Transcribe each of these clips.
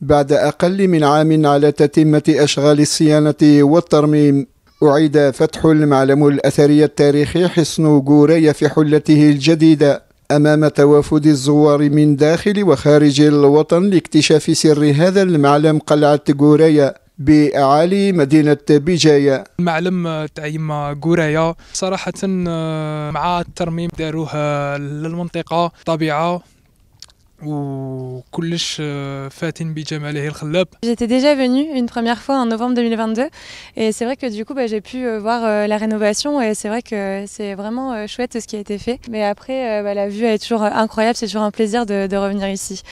بعد أقل من عام على تتمة أشغال الصيانة والترميم أعيد فتح المعلم الأثري التاريخي حصن جوري في حلته الجديدة أمام توافد الزوار من داخل وخارج الوطن لاكتشاف سر هذا المعلم قلعة جوريا بأعالي مدينة بجاية معلم تاع يما صراحة آه، مع الترميم داروه للمنطقة طبيعة J'étais déjà venue une première fois en novembre 2022 et c'est vrai que du coup bah, j'ai pu voir euh, la rénovation et c'est vrai que c'est vraiment euh, chouette ce qui a été fait. Mais après euh, bah, la vue est toujours incroyable, c'est toujours un plaisir de, de revenir ici.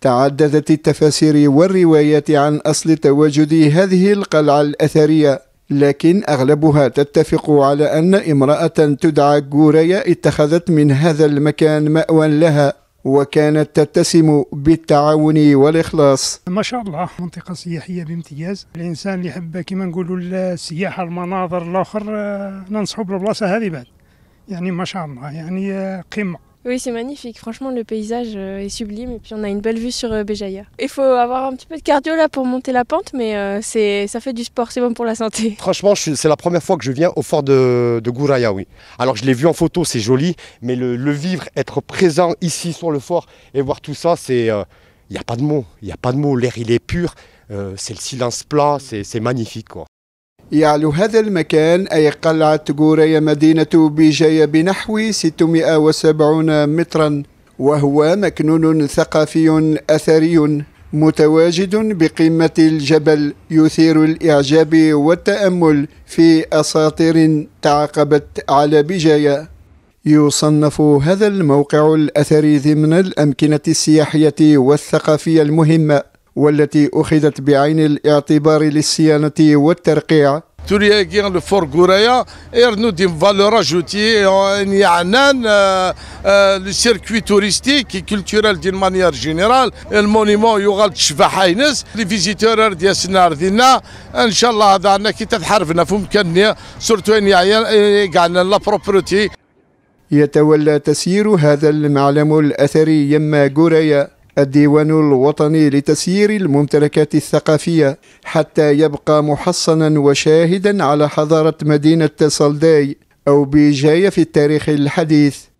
تعددت التفاسير والروايات عن أصل تواجد هذه القلعة الأثرية لكن أغلبها تتفق على أن امرأة تدعى جوريا اتخذت من هذا المكان مأوى لها وكانت تتسم بالتعاون والإخلاص ما شاء الله منطقة سياحية بامتياز الإنسان اللي يحب كما نقولوا السياحة المناظر الآخر آه، ننصحوا بالبلاصة هذه بعد يعني ما شاء الله يعني آه، قمة Oui, c'est magnifique. Franchement, le paysage euh, est sublime et puis on a une belle vue sur euh, Béjaïa. Il faut avoir un petit peu de cardio là pour monter la pente, mais euh, c'est ça fait du sport, c'est bon pour la santé. Franchement, c'est la première fois que je viens au fort de, Gouraya, oui. Alors je l'ai vu en photo, c'est joli, mais le, vivre, être présent ici sur le fort et voir tout ça, c'est il n'y a pas de mots, il n'y a pas de mots. L'air il est pur, c'est le silence plat, c'est magnifique quoi. يعلو هذا المكان أي قلعة غوريا مدينة بيجاية بنحو 670 مترا وهو مكنون ثقافي أثري متواجد بقمة الجبل يثير الإعجاب والتأمل في أساطير تعاقبت على بجاية يصنف هذا الموقع الأثري ضمن الأمكنة السياحية والثقافية المهمة والتي أخذت بعين الاعتبار للصيانة والترقيع توريا les لو فور fort Gouraya et nous d'une valeur ajoutée en Yanan le circuit touristique et culturel يغال تشفى حاينس لي فيزيتور ديال ديالنا ان شاء الله هذا عندنا كي تتحرفنا في مكان سورتو ان كاعنا لا بروبرتي يتولى تسيير هذا المعلم الاثري يما غوريا الديوان الوطني لتسيير الممتلكات الثقافية حتى يبقى محصنا وشاهدا على حضارة مدينة سالداي أو بجاية في التاريخ الحديث